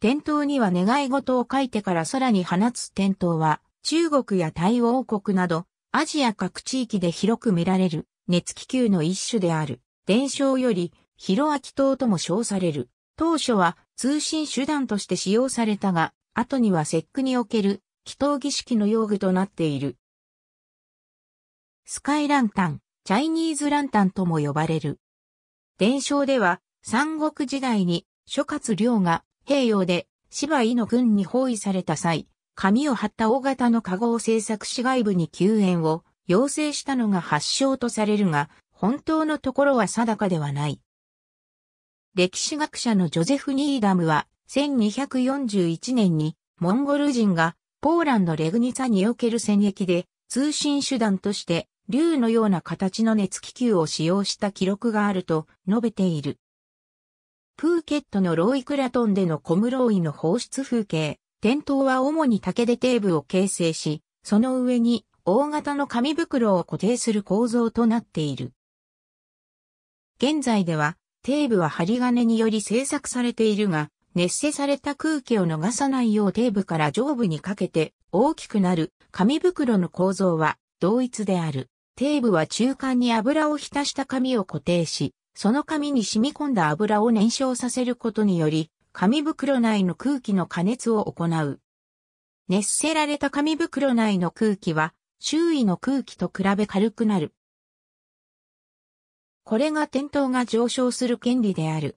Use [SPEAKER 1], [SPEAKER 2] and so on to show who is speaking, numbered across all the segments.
[SPEAKER 1] 点灯には願い事を書いてから空に放つ点灯は、中国や台湾国など、アジア各地域で広く見られる、熱気球の一種である、伝承より、広明灯とも称される。当初は通信手段として使用されたが、後には節句における祈祷儀式の用具となっている。スカイランタン、チャイニーズランタンとも呼ばれる。伝承では、三国時代に諸葛亮が平洋で芝井の軍に包囲された際、紙を貼った大型の籠を制作し外部に救援を要請したのが発祥とされるが、本当のところは定かではない。歴史学者のジョゼフ・ニーダムは、1241年にモンゴル人がポーランドレグニツァにおける戦役で通信手段として竜のような形の熱気球を使用した記録があると述べている。プーケットのローイクラトンでのコムローイの放出風景、店頭は主に竹でテーブを形成し、その上に大型の紙袋を固定する構造となっている。現在では、テーブは針金により製作されているが、熱せされた空気を逃さないようテーブから上部にかけて大きくなる紙袋の構造は同一である。テーブは中間に油を浸した紙を固定し、その紙に染み込んだ油を燃焼させることにより、紙袋内の空気の加熱を行う。熱せられた紙袋内の空気は、周囲の空気と比べ軽くなる。これが点灯が上昇する権利である。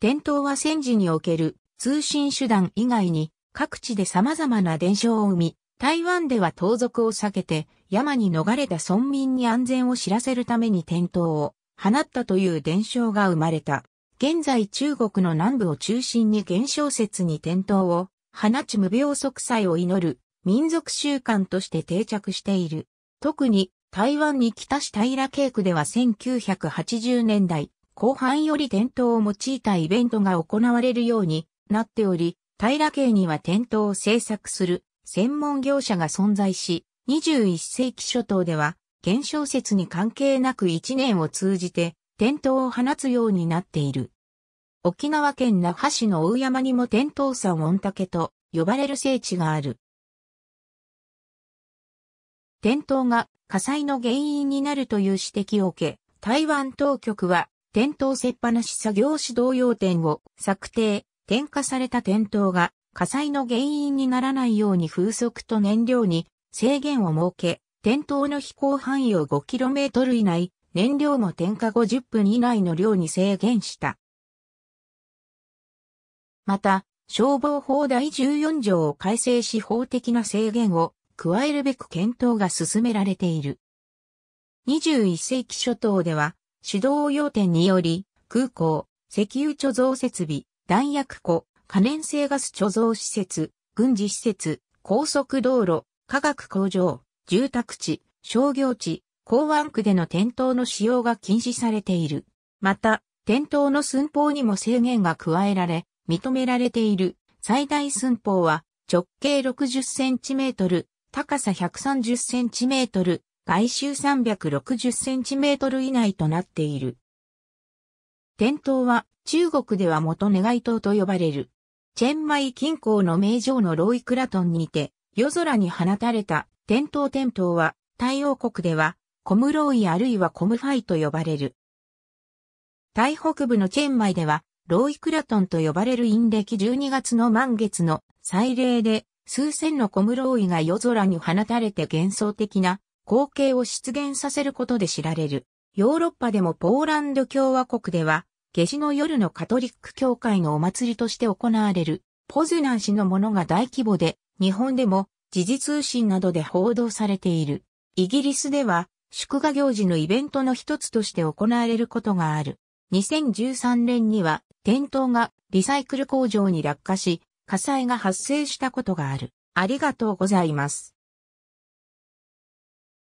[SPEAKER 1] 点灯は戦時における通信手段以外に各地で様々な伝承を生み、台湾では盗賊を避けて山に逃れた村民に安全を知らせるために点灯を放ったという伝承が生まれた。現在中国の南部を中心に現象説に点灯を放ち無病息災を祈る民族習慣として定着している。特に台湾に北市平渓区では1980年代後半より点灯を用いたイベントが行われるようになっており、平渓には点灯を制作する専門業者が存在し、21世紀初頭では現象説に関係なく一年を通じて、点灯を放つようになっている。沖縄県那覇市の大山にも点灯山御嶽と呼ばれる聖地がある。点灯が火災の原因になるという指摘を受け、台湾当局は点灯せっぱなし作業指導要点を策定、点火された点灯が火災の原因にならないように風速と燃料に制限を設け、点灯の飛行範囲を 5km 以内、燃料も点火後0分以内の量に制限した。また、消防法第14条を改正し法的な制限を加えるべく検討が進められている。21世紀初頭では、主導要点により、空港、石油貯蔵設備、弾薬庫、可燃性ガス貯蔵施設、軍事施設、高速道路、化学工場、住宅地、商業地、港湾区での店頭の使用が禁止されている。また、店頭の寸法にも制限が加えられ、認められている最大寸法は直径 60cm、高さ 130cm、外周 360cm 以内となっている。店頭は中国では元願い灯と呼ばれる。チェンマイ近郊の名城のローイクラトンにて夜空に放たれた伝統店頭は、太陽。国では、コムローイあるいはコムファイと呼ばれる。タイ北部のチェンマイでは、ローイクラトンと呼ばれる陰暦12月の満月の祭礼で、数千のコムローイが夜空に放たれて幻想的な光景を出現させることで知られる。ヨーロッパでもポーランド共和国では、夏至の夜のカトリック教会のお祭りとして行われる、ポズナン氏のものが大規模で、日本でも時事通信などで報道されている。イギリスでは、祝賀行事のイベントの一つとして行われることがある。2013年には、店頭がリサイクル工場に落下し、火災が発生したことがある。ありがとうございます。